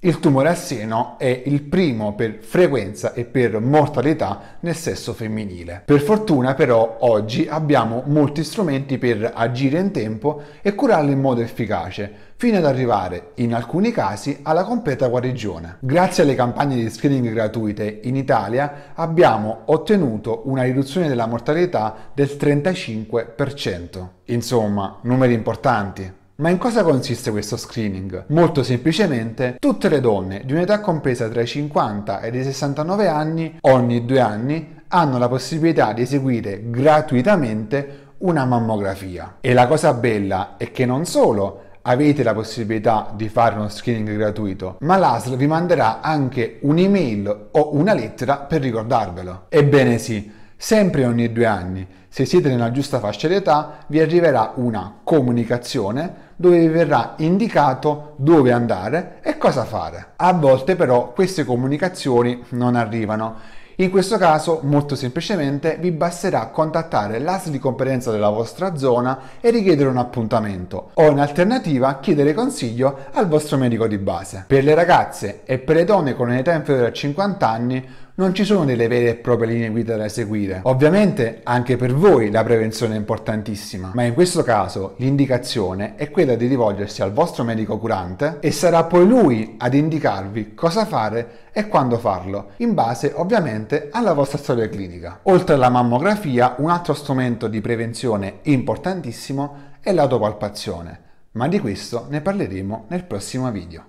Il tumore al seno è il primo per frequenza e per mortalità nel sesso femminile. Per fortuna però oggi abbiamo molti strumenti per agire in tempo e curarlo in modo efficace, fino ad arrivare, in alcuni casi, alla completa guarigione. Grazie alle campagne di screening gratuite in Italia abbiamo ottenuto una riduzione della mortalità del 35%. Insomma, numeri importanti. Ma in cosa consiste questo screening? Molto semplicemente, tutte le donne di un'età compresa tra i 50 e i 69 anni, ogni due anni, hanno la possibilità di eseguire gratuitamente una mammografia. E la cosa bella è che non solo avete la possibilità di fare uno screening gratuito, ma l'ASL vi manderà anche un'email o una lettera per ricordarvelo. Ebbene sì, Sempre ogni due anni, se siete nella giusta fascia d'età, vi arriverà una comunicazione dove vi verrà indicato dove andare e cosa fare. A volte però queste comunicazioni non arrivano. In questo caso, molto semplicemente, vi basterà contattare l'asse di competenza della vostra zona e richiedere un appuntamento o in alternativa chiedere consiglio al vostro medico di base. Per le ragazze e per le donne con un'età inferiore a 50 anni, non ci sono delle vere e proprie linee guida da eseguire. Ovviamente anche per voi la prevenzione è importantissima, ma in questo caso l'indicazione è quella di rivolgersi al vostro medico curante e sarà poi lui ad indicarvi cosa fare e quando farlo, in base ovviamente alla vostra storia clinica. Oltre alla mammografia, un altro strumento di prevenzione importantissimo è l'autopalpazione, ma di questo ne parleremo nel prossimo video.